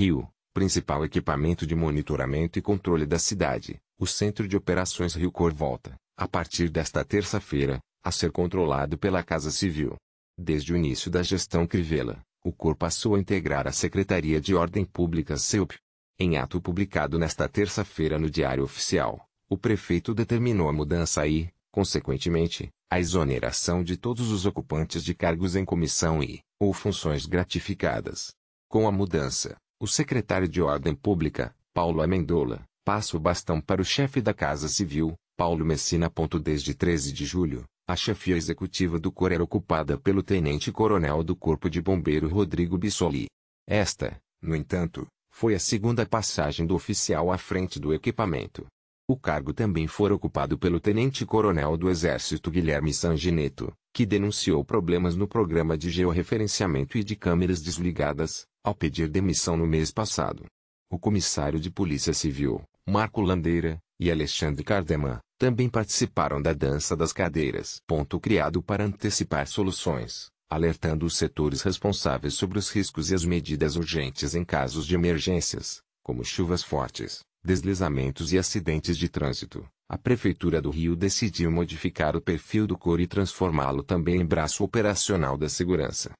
Rio, principal equipamento de monitoramento e controle da cidade, o Centro de Operações Rio Cor volta, a partir desta terça-feira, a ser controlado pela Casa Civil. Desde o início da gestão Crivella, o Cor passou a integrar a Secretaria de Ordem Pública SEUP. Em ato publicado nesta terça-feira no Diário Oficial, o prefeito determinou a mudança e, consequentemente, a exoneração de todos os ocupantes de cargos em comissão e, ou funções gratificadas. Com a mudança, o secretário de Ordem Pública, Paulo Amendola, passa o bastão para o chefe da Casa Civil, Paulo Messina. Desde 13 de julho, a chefia executiva do Corpo era ocupada pelo tenente-coronel do Corpo de Bombeiro Rodrigo Bissoli. Esta, no entanto, foi a segunda passagem do oficial à frente do equipamento. O cargo também foi ocupado pelo tenente-coronel do Exército Guilherme Sangineto, que denunciou problemas no programa de georreferenciamento e de câmeras desligadas, ao pedir demissão no mês passado. O comissário de Polícia Civil, Marco Landeira, e Alexandre Cardeman, também participaram da dança das cadeiras. Ponto criado para antecipar soluções, alertando os setores responsáveis sobre os riscos e as medidas urgentes em casos de emergências, como chuvas fortes deslizamentos e acidentes de trânsito, a Prefeitura do Rio decidiu modificar o perfil do CORE e transformá-lo também em braço operacional da segurança.